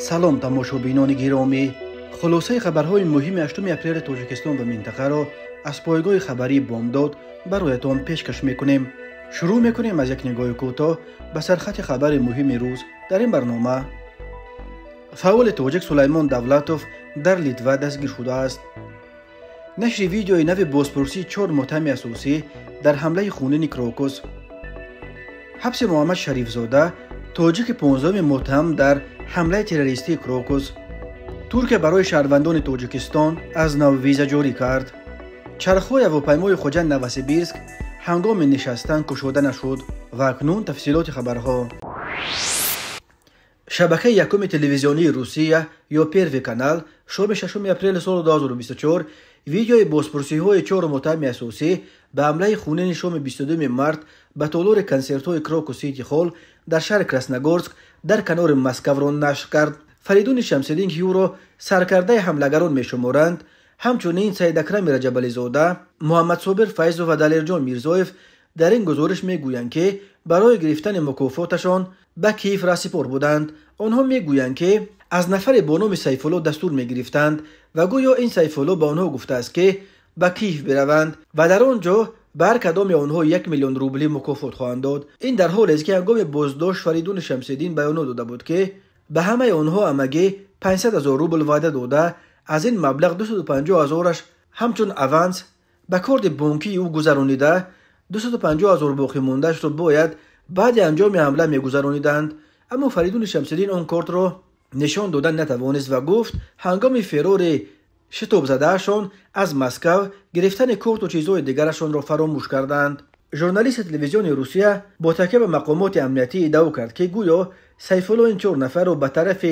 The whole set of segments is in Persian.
سلام تماشا بینان گیرامی خلاصه خبرهای مهم اشتوم اپریل توجکستان و منطقه را از پایگاه خبری بامداد برای تان پیش کش میکنیم شروع میکنیم از یک نگاه کوتا به سرخط خبر مهم روز در این برنامه فعال توجه سلیمان دولتوف در لیتوا دستگیر شده است نشر ویدیو نو بوسپورسی چهار متهم اساسی در حمله خونه نیکروکوس حبس محمد شریفزاده توجک پونزام متهم در ҳамлаи террористии крокус туркия барои шаҳрвандони тоҷикистон аз нав виза ҷорӣ кард чархҳои ҳавопаймои хоҷа новосибирск ҳангоми нишастан кушода нашуд ва акнун тафсилоти хабарҳо шабакаи якуми телевизионии русия ё перви канал шоми 6 апрели соли 2024 ویدیوی بازپرسی های چهار متهم اساسی به حمله خونین شام 22 مارت به تالار کنسرت های کراکو سیتی خال در شهر کراسنگورسک در کنار مسکو را کرد فریدون شمسدین که سرکرده حملگران می شمارند همچنین سید اکرم رجب زاده محمد صابر فیض و دلیرجان میرزایف در این گزارش می گویند که برای گرفتن مکافاتشان به کیف را پر بودند آنها می گویند که از نفر با نام سیفولو دستور می گرفتند و گویا این سیفولو به آنها گفته است که به کیف بروند و در آنجا بر کدام آنها یک میلیون روبلی مکافات خواهند داد این در حالی است که هنگام بازداشت فریدون شمسدین بیان داده بود که به همه آنها امگی 500 هزار روبل وعده داده از این مبلغ 250 هزارش همچون اوانس به کارد بانکی او گذرانیده 250 هزار باقی اش رو باید بعد انجام حمله میگذرانیدند اما فریدون شمسدین آن کارت رو نشان دادن نتوانست و گفت هنگام فرار شتاب زدهشان از مسکو گرفتن کورت و چیزهای دیگرشان را فراموش کردند ژورنالیست تلویزیون روسیه با تکیه به مقامات امنیتی ادعا کرد که گویا سیف این چهار نفر را به طرف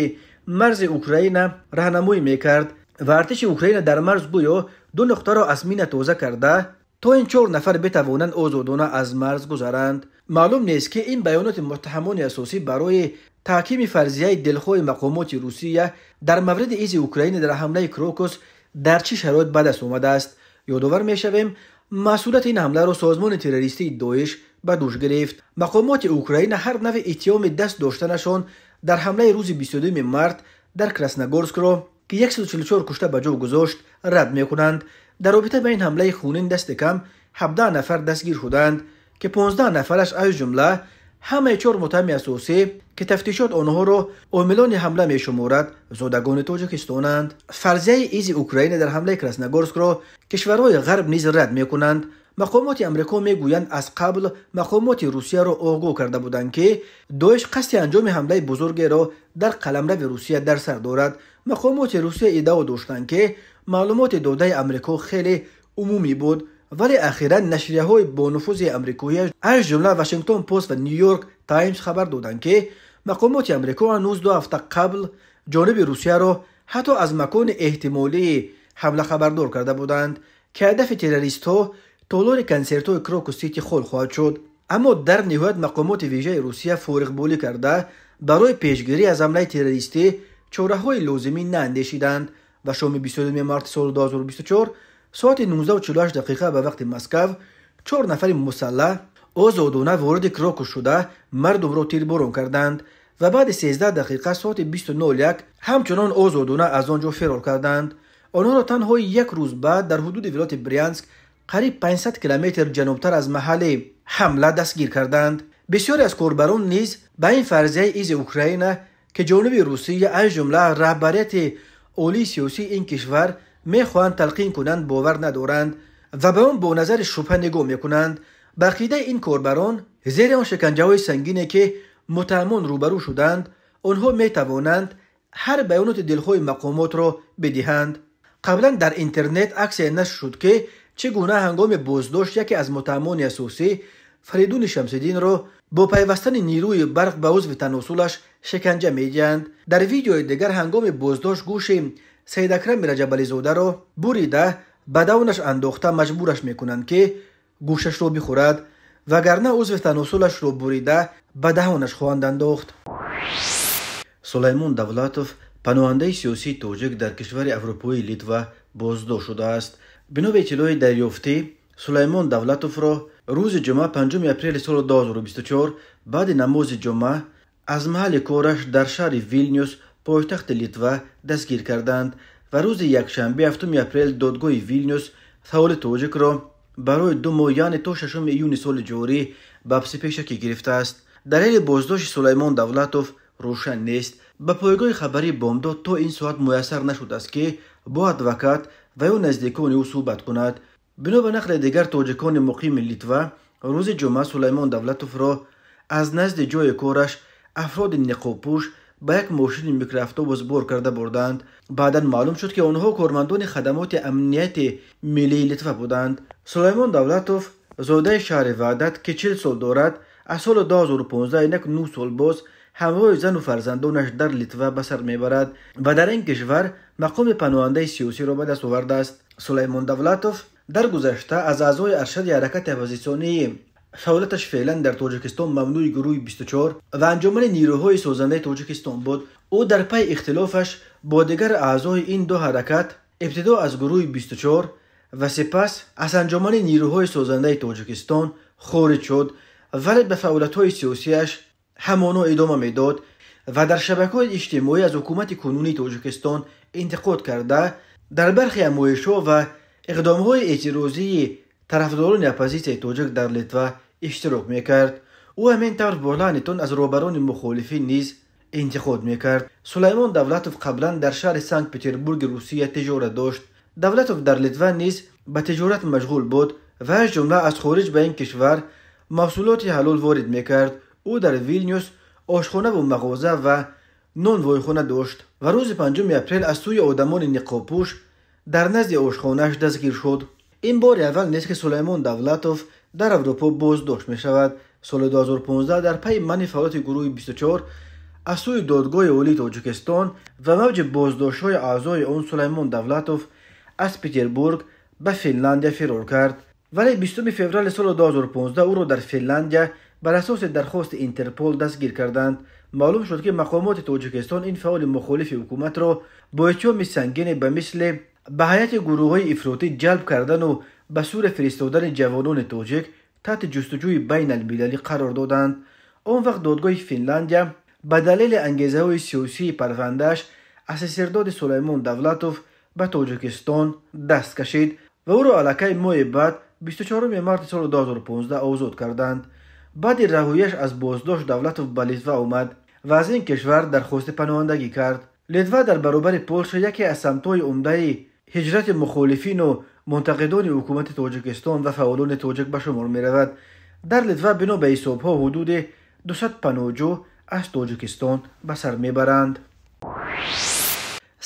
مرز اوکراین راهنمایی میکرد و ارتش اوکراین در مرز گویا دو نقطه را از مینه تازه کرده تا این چهار نفر بتوانند آزادانه از مرز گذرند معلوم نیست که این بیانات متهمان اساسی برای تحکیم فرضیه دلخوی مقامات روسیه در مورد ایز اوکراین در حمله کروکوس در چی شرایط بد است اومده است یادوور می شویم این حمله را سازمان تروریستی دویش به دوش گرفت مقامات اوکراین هر نوع اتهام دست داشتنشان در حمله روز 22 مرد در کراسنگورسک را که 144 کشته به جو گذاشت رد میکنند. در رابطه به این حمله خونین دست کم 17 نفر دستگیر شدند که 15 نفرش از جمله همه چور متهم اساسی که تفتیشات آنها را عاملان حمله می شمارد زادگان تاجیکستانند فرضیه ایزی اوکراین در حمله کراسنگورسک را کشورهای غرب نیز رد می کنند مقامات امریکا می گویند از قبل مقامات روسیه را آگاه کرده بودند که دوش قصد انجام حمله بزرگ را در قلمرو روسیه در سر دارد مقامات روسیه ادعا داشتند که معلومات داده امریکا خیلی عمومی بود ولی اخیرا نشریه‌های با نفوذ امریکایی از جمله واشنگتن پست و نیویورک تایمز خبر دادند که مقامات امریکا نوز دو هفته قبل جانب روسیه را حتی از مکان احتمالی حمله خبردار کرده بودند که هدف تروریست ها تالار کنسرت های خول خواهد شد اما در نهایت مقامات ویژه روسیه فارغ بولی کرده برای پیشگیری از حمله تروریستی چوره های لازمی نندشیدند و شام 22 مارت سال 2024 ساعت 48 دقیقه به وقت مسکو چهار نفر مسلح آزادانه وارد کراکو شده مردم را برون کردند و بعد 13 دقیقه ساعت 29:01 همچنان آزادانه از آنجا فرار کردند آنها را تنها یک روز بعد در حدود ولایت بریانسک قریب 500 کیلومتر جنوبتر از محل حمله دستگیر کردند بسیاری از کاربران نیز به این فرضیه ایز اوکراین که جانب روسیه از جمله رهبریت اولی سیاسی این کشور میخواهند تلقین کنند باور ندارند و به آن با نظر شبه نگاه میکنند به این کاربران زیر آن های سنگینه که متهمان روبرو شدند آنها میتوانند هر بیانات دلخواه مقامات را بدهند قبلا در اینترنت عکسی نشر شد که چگونه هنگام بازداشت یکی از متهمان اساسی فریدون شمسدین را با پیوستن نیروی برق به عضو تناسلش شکنجه میدهند در ویدیو دیگر هنگام بازداشت گوشیم، саидакрами раҷабализодаро бурида бадавнаш андохта маҷбураш мекунанд ки гӯшашро бихӯрад вагарна узви таносулашро бурида ба даҳонаш хоҳанд андохт сулаймон давлатов паноҳандаи сиёсии тоҷик дар кишвари аврупои литва боздор шудааст бинобе иттилои дарёфтӣ сулаймон давлатовро рӯзи ҷумъа п апрели соли 2024 баъди намози ҷумъа аз маҳалли кораш дар шаҳри вилнюс пойтахти литва дастгир карданд ва рӯзи якшанбе 7 апрел додгоҳи вилнюс саоли тоҷикро барои ду моҳ яъне то 6 июни соли ҷорӣ ба псипешакӣ гирифтааст далели боздошти сулаймон давлатов рӯшан нест ба пойгоҳи хабарии бомдод то ин соат муяссар нашудааст ки бо адвокат ва ё наздикони ӯ суҳбат кунад бино ба нақли дигар тоҷикони муқими литва рӯзи ҷумъа сулаймон давлатовро аз назди ҷои кораш афроди ниқобпӯш ба як мошини микроавтобус бор карда бурданд баъдан маълум шуд ки онҳо кормандони хадамоти амнияти миллии литва буданд сулаймон давлатов зодаи шаҳри ваҳдат ки чил сол дорад аз соли 2015 инак нӯ сол боз ҳамроҳи зану фарзандонаш дар литва ба сар мебарад ва дар ин кишвар мақоми панҳандаи сиёсиро ба даст овардааст сулаймон давлатов дар гузашта аз аъзои аршади ҳаракати оппозитсионии фаъолияташ феълан дар тоҷикистон мамнӯи гурӯҳи бистучор ва анҷумани нирӯҳои созандаи тоҷикистон буд ӯ дар пайи ихтилофаш бо дигар аъзои ин ду ҳаракат ибтидо аз гурӯҳи бистучор ва сипас аз анҷумани нирӯҳои созандаи тоҷикистон хориҷ шуд вале ба фаъолиятҳои сиёсияш ҳамоно идома медод ва дар шабакаҳои иҷтимоӣ аз ҳукумати кунунии тоҷикистон интиқод карда дар бархи ҳамоишҳо ва иқдомҳои эътирозии طرفداران اپوزیسیون توجک در لیتوا اشتراک میکرد او همین طور بولانیتون از روبرون مخالفی نیز انتخاب میکرد سلیمان دولتوف قبلا در شهر سانکت پیتربورگ روسیه تجارت داشت دولتوف در لیتوا نیز به تجارت مشغول بود و از جمله از خارج به این کشور محصولات حلول وارد میکرد او در ویلنیوس آشخانه و مغازه و نون خونه داشت و روز پنجم اپریل از سوی آدمان نقاب پوش در نزد آشخانه دستگیر شد این بار اول نیست که سلیمان دولتوف در اروپا بازداشت می شود سال 2015 در پی منی فعالیت گروه 24 از سوی دادگاه اولی تاجیکستان و موج بازداشت های اعضای آن سلیمان دولتوف از پیتربورگ به فنلاندیا فرار کرد ولی 20 فوریه سال 2015 او را در فنلاندیا بر اساس درخواست اینترپول دستگیر کردند معلوم شد که مقامات تاجیکستان این فعال مخالف حکومت را با اتهام سنگین به مثل ба ҳайати гурӯҳҳои ифротӣ ҷалб кардану ба сӯра фиристодани ҷавонони тоҷик таҳти ҷустуҷӯи байналмилалӣ қарор доданд он вақт додгоҳи финляндия ба далели ангезаҳои сиёсии парвандааш асисирдоди сулаймон давлатов ба тоҷикистон даст кашид ва ӯро аллакай моҳи баъд 24 марти соли 2015 озод карданд баъди раҳояш аз боздошт давлатов ба литва омад ва аз ин кишвар дархости паноҳандагӣ кард литва дар баробари полша яке аз самтҳои умдаи ҳиҷрат мухолифину мунтақидони ҳукумати тоҷикистон ва фаъолони тоҷик ба шумор меравад дар литва бино ба ҳисобҳо ҳудуди 200 паноҷӯҳ аз тоҷикистон ба сар мебаранд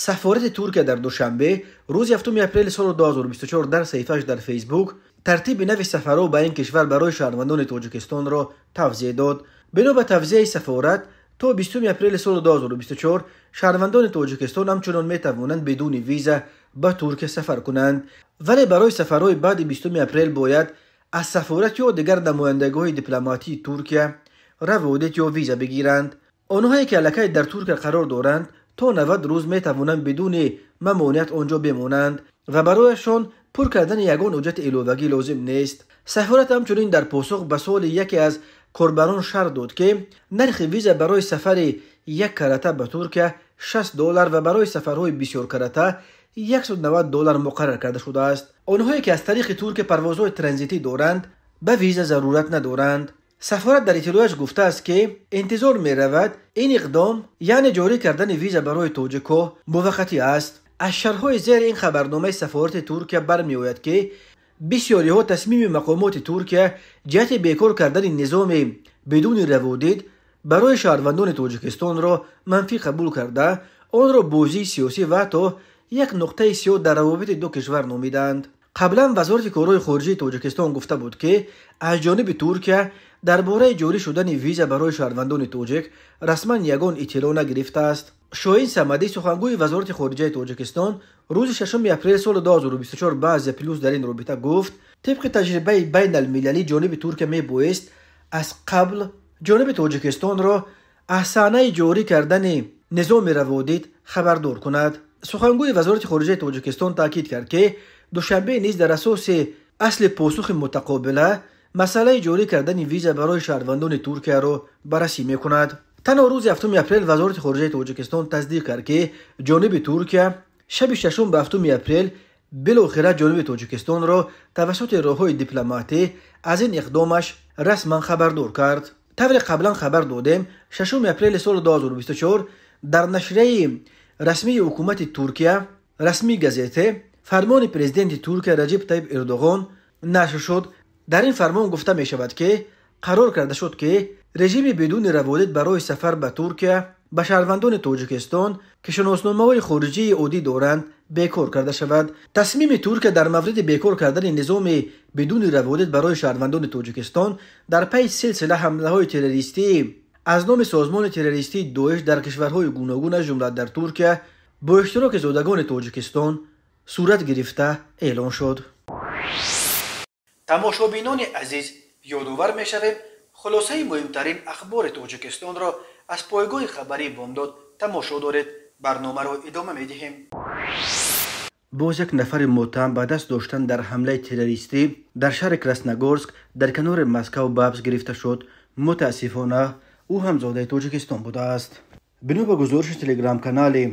сафорати туркия дар душанбе рӯзи 7 апрели соли 2024 дар саҳифааш дар фейсбук тартиби нави сафарҳо ба ин кишвар барои шаҳрвандони тоҷикистонро тавзия дод бино ба тавзияи сафорат то 20 апрели соли 2024 шаҳрвандони тоҷикистон ҳамчунон метавонанд бидуни виза به ترکیه سفر کنند ولی برای سفرهای بعد 20 اپریل باید از سفارت یا دیگر نمایندگیهای دیپلماتی ترکیه رودت یا ویزا بگیرند آنهایی که علکه در ترکیه قرار دارند تا 90 روز می توانند بدون ممانعت آنجا بمانند و برایشان پر کردن یگان اجرت الوگی لازم نیست سفارت همچنین در پاسخ به سوال یکی از کاربران شر داد که نرخ ویزا برای سفر یک کرته به ترکیه 60 دلار و برای سفرهای بسیار کرته 190 دلار مقرر کرده شده است آنهایی که از طریق ترک پروازهای ترانزیتی دارند به ویزا ضرورت ندارند سفارت در اطلاعش گفته است که انتظار می رود این اقدام یعنی جاری کردن ویزا برای توجکو موقتی است از شرحهای زیر این خبرنامه سفارت ترکیه برمی‌آید که بسیاری ها تصمیم مقامات ترکیه جهت بیکار کردن نظام بدون روادید برای شهروندان توجکستان را منفی قبول کرده آن را بوزی سیاسی و یک نقطه سیو در روابط دو کشور نمیدند. قبلا وزارت کارهای خارجه تاجیکستان گفته بود که از جانب ترکیه درباره جاری شدن ویزا برای شهروندان توجک رسما یگان اطلاع نگرفته است شاهین سمدی سخنگوی وزارت خارجه تاجیکستان روز ششم اپریل سال 2024 به از پلوس در این رابطه گفت طبق تجربه بین المللی جانب ترکیه می بویست از قبل جانب تاجیکستان را از صحنه جاری کردن نظام روادید خبردار کند سخنگوی وزارت خارجه تاجیکستان تاکید کرد که دوشنبه نیز در اساس اصل پاسخ متقابله مسئله جاری کردن ویزا برای شهروندان ترکیه را بررسی میکند تنها روز 7 اپریل وزارت خارجه تاجیکستان تصدیق کرد که جانب ترکیه شب 6 به 7 اپریل بالاخره جانب تاجیکستان را توسط راههای دیپلماتی از این اقدامش رسما خبردار کرد طور قبلا خبر دادیم 6 اپریل سال 2024 در نشریه расмии ҳукумати туркия расмии газете фармони президенти туркия раҷиб таиб эрдоғон нашр шуд дар ин фармон гуфта мешавад ки қарор карда шуд ки режими бидуни раводид барои сафар ба туркия ба шаҳрвандони тоҷикистон ки шиносномаҳои хориҷии оддӣ доранд бекор карда шавад тасмими туркия дар мавриди бекор кардани низоми бидуни раводид барои шаҳрвандони тоҷикистон дар пайи силсила ҳамлаҳои террористии аз номи созмони террористии доиш дар кишварҳои гуногун аз ҷумла дар туркия бо иштироки зодагони тоҷикистон сурат гирифта эълон шуд тамошобинони азиз ёдовар мешавем хулосаи муҳимтарин ахбори тоҷикистонро аз пойгоҳи хабарии бомдод тамошо доред барномаро идома медиҳем боз як нафари мотам ба даст доштан дар ҳамлаи террористӣ дар шаҳри красногорск дар канори маскав бабз гирифта шуд мутаассифона او هم زاده توجکستان بوده است بنا به گزارش تلگرام کانال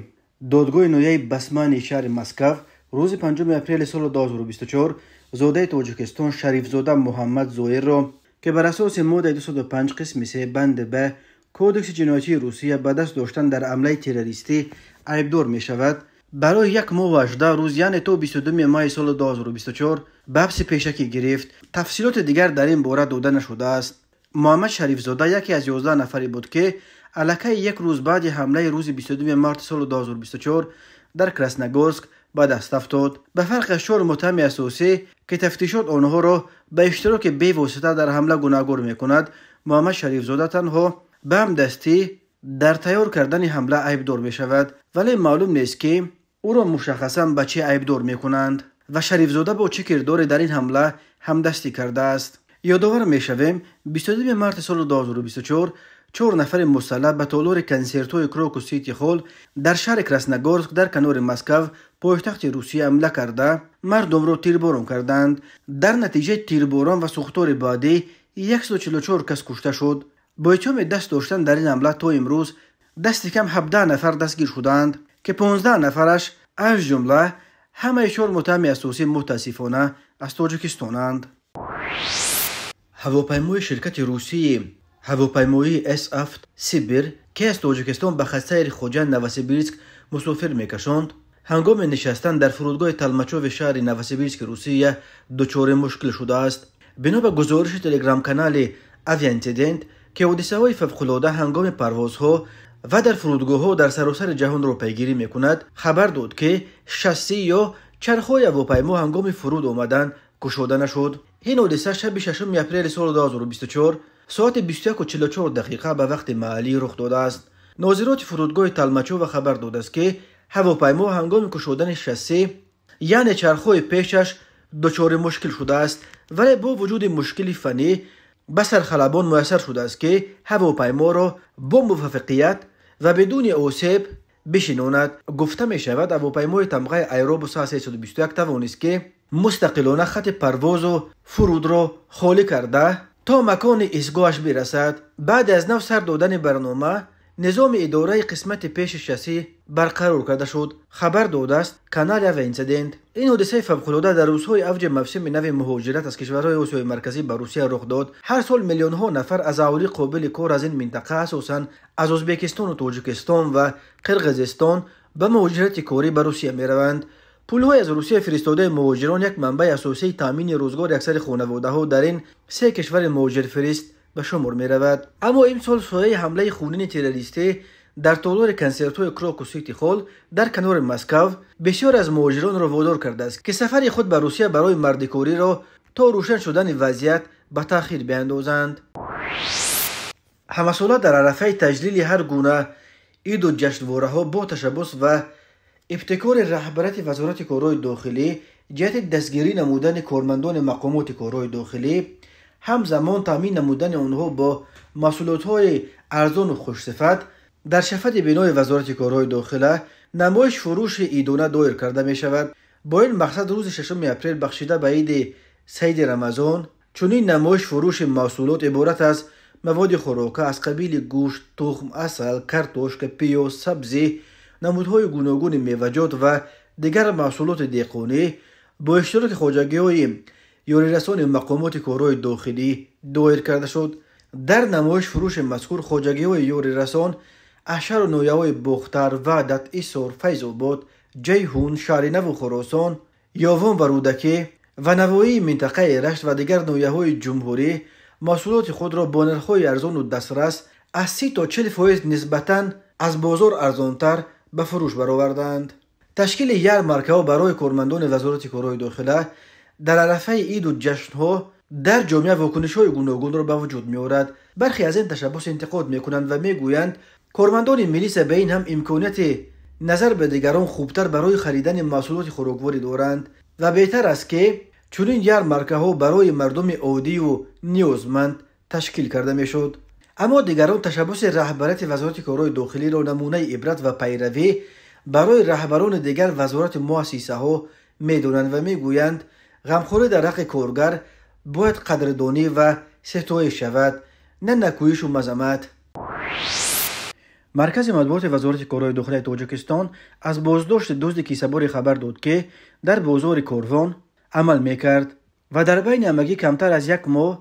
دادگاه نویه بسمانی شهر مسکو روز 5 اپریل سال 2024 زاده توجکستان شریف زاده محمد زویر را که بر اساس ماده 205 قسم 3 بند به کدکس جنایتی روسیه به دست داشتن در عمله تروریستی عیبدار می شود برای یک ماه و روز یعنی تو 22 مای سال 2024 به حبس پیشکی گرفت تفصیلات دیگر در این باره داده نشده است محمد شریف زاده یکی از 11 نفری بود که علکه یک روز بعد حمله روز 22 مارت سال 2024 در کراسنگورسک به دست افتاد به فرق شور متهم اساسی که تفتیشات آنها را به اشتراک واسطه در حمله می میکند محمد شریف زاده تنها به هم دستی در تیار کردن حمله عیب دور می شود ولی معلوم نیست که او را مشخصا به چه عیب دور می کنند و شریف زاده با چه کردار در این حمله همدستی کرده است یادوار می شویم 22 مرد سال 2024 چور نفر مسلح به تولور کنسیرتو کروکو سیتی خول در شهر کرسنگورسک در کنور مسکو پایتخت روسیه عمله کرده مردم رو تیرباران کردند در نتیجه تیرباران و سختار بعدی 144 کس کشته شد با دست داشتن در این عمله تا امروز دست کم 17 نفر دستگیر شدند که 15 نفرش از جمله همه چور متهم اساسی متاسفانه از توجکستانند ҳавопаймои ширкати русии ҳавопаймои sf сибир ки аз тоҷикистон ба хатсайри хоҷа новосибирск мусофир мекашонд ҳангоми нишастан дар фурудгоҳи талмачови шаҳри новосибирски русия дучори мушкил шудааст бино ба гузориши телеграмканали авиаинсидент ки ҳодисаҳои фавқулода ҳангоми парвозҳо ва дар фурудгоҳҳо дар саросари ҷаҳонро пайгирӣ мекунад хабар дод ки шасси ё чархҳои ҳавопаймо ҳангоми фуруд омадан кушода нашуд ин ҳодиса шаби 6 апрели соли 2024 соати 2144 дақиқа ба вақти маҳаллӣ рух додааст нозироти фурудгоҳи талмачова хабар додааст ки ҳавопаймо ҳангоми кушодани шасси яъне чархҳои пешаш дучори мушкил шудааст вале бо вуҷуди мушкили фанӣ ба сархалабон муяссар шудааст ки ҳавопайморо бо муваффақият ва бидуни осеб бишинонад гуфта мешавад ҳавопаймои тамғаи аэробус 321 тавонист ки мустақилона хати парвозу фурудро холӣ карда то макони истгоҳаш бирасад баъде аз нав сар додани барнома низоми идораи қисмати пеши шасси барқарор карда шуд хабар додааст канали авинцидент ин ҳодисаи фавқулода дар рӯзҳои авҷи мавсими нави муҳоҷират аз кишварҳои осиёи марказӣ ба русия рух дод ҳар сол миллионҳо нафар аз аҳолӣ қобили кор аз ин минтақа асосан аз ӯзбекистону тоҷикистон ва қирғизистон ба муҳоҷирати корӣ ба русия мераванд پولهای از روسیه فرستاده مهاجران یک منبع اساسی تامین روزگار اکثر خانواده ها در این سه کشور مهاجر فرست به شمار می رود اما امسال سایه حمله خونین تروریستی در تالار کنسرت کراک و سیتی خال در کنار مسکو بسیار از مهاجران را وادار کرده است که سفر خود به روسیه برای مردکاری را تا روشن شدن وضعیت به تاخیر بیندازند همسالات در عرفه تجلیل هر گونه اید و ها، با تشبث و ибтикори раҳбарати вазорати корҳои дохилӣ ҷиҳати дастгирӣ намудани кормандони мақомоти корҳои дохилӣ ҳамзамон таъмин намудани онҳо бо масъулиятҳои арзону хушсифат дар шафати бинои вазорати корҳои дохила намоиш фурӯши идона доир карда мешавад бо ин мақсад рӯзи шаш апрел бахшида ба иди саиди рамазон чунин намоиш фурӯши маҳсулот иборат аз маводи хӯрока аз қабили гӯшт тухм асал картошка пиёз сабзӣ намудҳои гуногуни меваҷот ва дигар маҳсулоти деқонӣ бо иштироки хоҷагиҳои ёрирасони мақомоти корҳои дохилӣ доир карда шуд дар намоиш фурӯши мазкур хоҷагиҳои ёрирасон ашару ноҳияҳои бохтар ва дати сор файзобод ҷайҳун шаҳри наву хоросон ёвон ва рӯдакӣ ва навоии минтақаи рашт ва дигар ноҳияҳои ҷумҳурӣ маҳсулоти худро бо нирхҳои арзону дастрас аз с то ч фоиз нисбатан аз бозор арзонтар به فروش برآوردند تشکیل ها برای کارمندان وزارت کارهای داخله در عرفه عید و جشن ها در جامعه های گوناگون را به وجود می آورد برخی از این تشبس انتقاد کنند و میگویند کارمندان ملیسا به این هم امکانیت نظر به دیگران خوبتر برای خریدن محصولات خوراکواری دارند و بهتر است که چنین ها برای مردم عادی و نیازمند تشکیل کرده میشد аммо дигарон ташаббуси раҳбарияти вазорати корҳои дохилиро намунаи ибрат ва пайравӣ барои раҳбарони дигар вазорати муассисаҳо медонанд ва мегӯянд ғамхорӣ дар ҳаққи коргар бояд қадрдонӣ ва сеҳтоиш шавад на накӯишу мазамат маркази матбуоти вазорати корҳои дохилии тоҷикистон аз боздошти дузди кисабори хабар дод ки дар бозори корвон амал мекард ва дар байни ҳамагӣ камтар аз як моҳ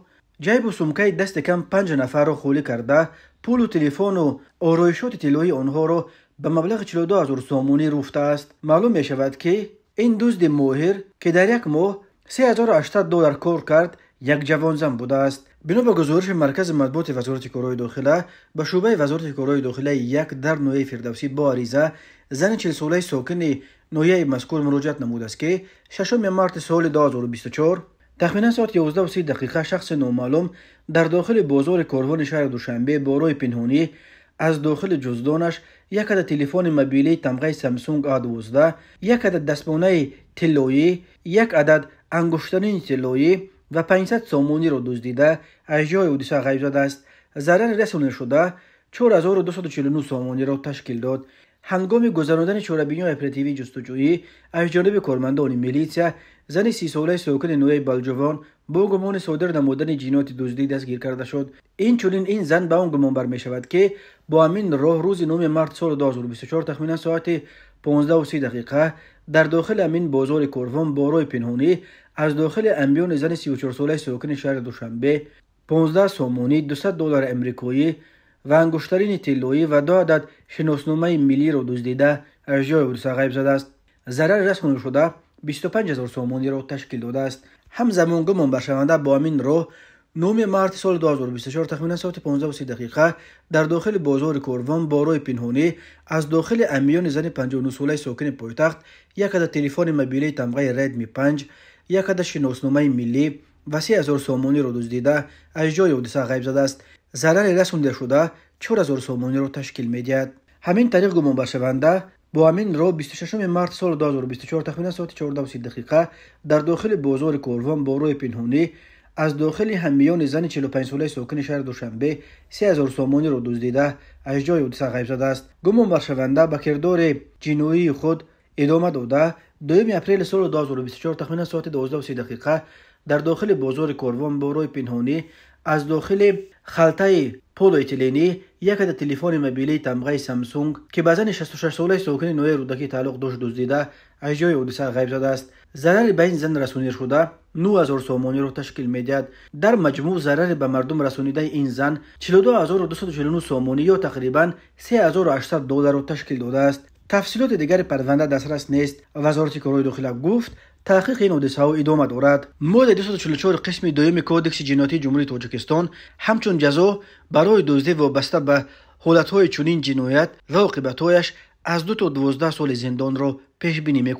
جایب و سومکای دست کم پنج نفر رو خولی کرده پول و تلفن و آرایشات تلوی آنها رو به مبلغ 42 هزار سومونی روفته است معلوم می شود که این دوست موهر که در یک ماه 3080 دلار کار کرد یک جوان زن بوده است بنا به گزارش مرکز مطبوعات وزارت کارهای داخله به شعبه وزارت کارهای داخله یک در نویه فردوسی با عریضه زن 40 ساله ساکن نویه مذکور مراجعت نموده است که 6 مارت سال 2024 تخمینا ساعت 11 و 30 دقیقه شخص نامعلوم در داخل بازار کاروان شهر دوشنبه بارای پنهونی از داخل جزدانش یک عدد تلفن مبیلی تمغه سامسونگ A12 یک عدد دستمانه تلویی، یک عدد انگشتنین تلویی و 500 سامونی را دزدیده از جای اودیسا غیب زده است ضرر رسانه شده 4249 سامونی را تشکیل داد هنگام گذراندن چهاربینی اپراتیوی جستجویی از جانب کارمندان میلیسیا زن سی ساله سوکن نوی بلجوان با گمان صادر نمودن جینات دزدی دستگیر کرده شد این چونین این زن به اون گمان برمی شود که با امین راه روز نوم مرد سال 2024 تخمینا ساعت 15 و 30 دقیقه در داخل امین بازار کروان بارای پنهانی از داخل امبیون زن 34 ساله سوکن شهر دوشنبه 15 سومونی 200 دلار امریکایی و انگشترین تلویی و دو عدد شناسنامه ملی را دزدیده از جای غیب زده است ضرر رسانده شده 25 هزار سومانی را تشکیل داده است همزمان گمان برشونده با امین راه نومی مارت سال 2024 تخمینا ساعت 15 و 30 دقیقه در داخل بازار کوروان با روی پنهونی از داخل امیون زن 59 ساله ساکن پایتخت یک عدد تلفن موبایل تمغه ریدمی 5 یک عدد شناسنامه ملی و 3000 سومانی را دزدیده از جای او دسه غیب زده است ضرر رسونده شده 4000 سومانی را تشکیل می‌دهد همین طریق گمان برشونده با همین رو 26 مارس سال 2024 تخمینا ساعت 14 و 30 دقیقه در داخل بازار کوروان با روی پنهونی از داخل همیان زن 45 ساله ساکن شهر دوشنبه 3000 سومانی رو دزدیده از جای حادثه غیب شده است گمان برشونده به کردار جنویی خود ادامه داده دویم اپریل سال 2024 تخمینا ساعت 12 و 30 دقیقه در داخل بازار کوروان با روی پنهونی از داخل халтаи полиэтилени як ада телефони мобилии тамғаи самсунг ки ба зани 66 солаи сокини ноҳияи рудаки таълуқ дошт дуздида аз ҷои ҳодиса ғайб задааст зарари ба ин зан расонидашуда 9000 сомониро ташкил медиҳад дар маҷмӯъ зарари ба мардум расонидаи ин зан 42249 сомони ё тақрибан 3800 долларро ташкил додааст تفصیلات دیگر پرونده دسترس نیست وزارت کارهای داخله گفت تحقیق این حادثه ها ادامه دارد ماده 244 قسم دویم کدکس جنایتی جمهوری تاجیکستان همچون جزا برای دزدی وابسته به حالت های چنین جنایت و عاقبت هایش از دو تا 12 سال زندان را پیش بینی می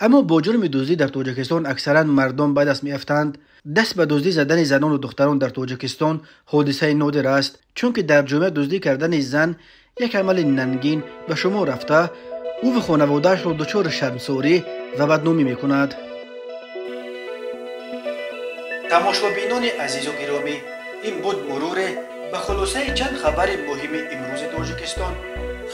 اما با جرم دزدی در تاجیکستان اکثرا مردم بعد از میافتند دست به دزدی زدن زنان و دختران در تاجیکستان حادثه نادر است چون که در جمع دزدی کردن زن як амали нангин ба шумо рафта ӯ ва хонаводаашро дучори шармсорӣ ва бадномӣ мекунад тамошобинони азизу гиромӣ ин буд муруре ба хулосаи чанд хабари муҳими имрӯзи тоҷикистон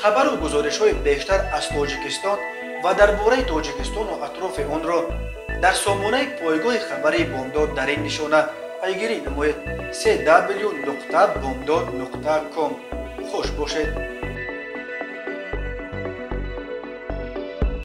хабару гузоришҳои бештар аз тоҷикистон ва дар бораи тоҷикистону атрофи онро дар сомонаи пойгоҳи хабари бомдод дар ин нишона пайгирӣ намоед cw бомдод ком fausse-pochette.